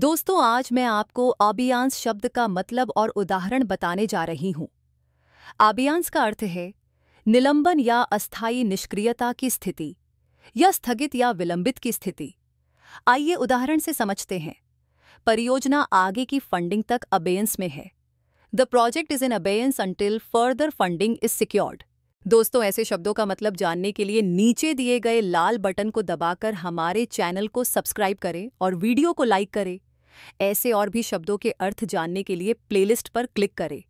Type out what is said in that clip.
दोस्तों आज मैं आपको आबियांस शब्द का मतलब और उदाहरण बताने जा रही हूं आबियांस का अर्थ है निलंबन या अस्थायी निष्क्रियता की स्थिति या स्थगित या विलंबित की स्थिति आइए उदाहरण से समझते हैं परियोजना आगे की फंडिंग तक अबेयंस में है the project is in abeyance until further funding is secured दोस्तों ऐसे शब्दों का मतलब जानने के लिए नीचे दिए गए लाल बटन को दबाकर हमारे चैनल को सब्सक्राइब करें और वीडियो को लाइक करें ऐसे और भी शब्दों के अर्थ जानने के लिए प्लेलिस्ट पर क्लिक करें